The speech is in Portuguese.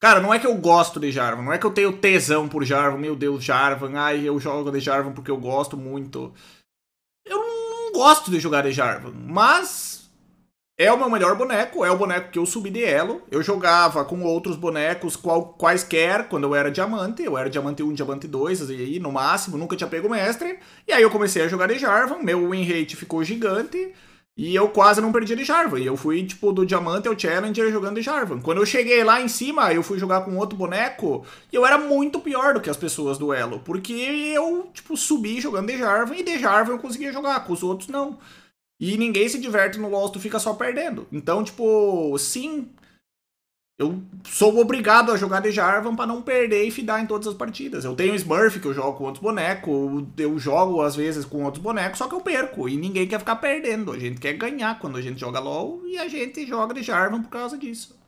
Cara, não é que eu gosto de Jarvan, não é que eu tenho tesão por Jarvan, meu Deus, Jarvan, ai, eu jogo de Jarvan porque eu gosto muito. Eu não gosto de jogar de Jarvan, mas é o meu melhor boneco, é o boneco que eu subi de elo. Eu jogava com outros bonecos qual, quaisquer quando eu era diamante, eu era diamante 1, diamante 2, aí no máximo, nunca tinha pego mestre. E aí eu comecei a jogar de Jarvan, meu win rate ficou gigante. E eu quase não perdi de Jarvan. E eu fui, tipo, do Diamante ao Challenger jogando de Jarvan. Quando eu cheguei lá em cima, eu fui jogar com outro boneco. E eu era muito pior do que as pessoas do Elo. Porque eu, tipo, subi jogando de Jarvan. E de Jarvan eu conseguia jogar, com os outros não. E ninguém se diverte no LoL, tu fica só perdendo. Então, tipo, sim, eu sou obrigado a jogar de Jarvan para não perder e fidar em todas as partidas. Eu tenho Smurf que eu jogo com outros bonecos, eu jogo às vezes com outros bonecos, só que eu perco. E ninguém quer ficar perdendo. A gente quer ganhar quando a gente joga LOL e a gente joga de Jarvan por causa disso.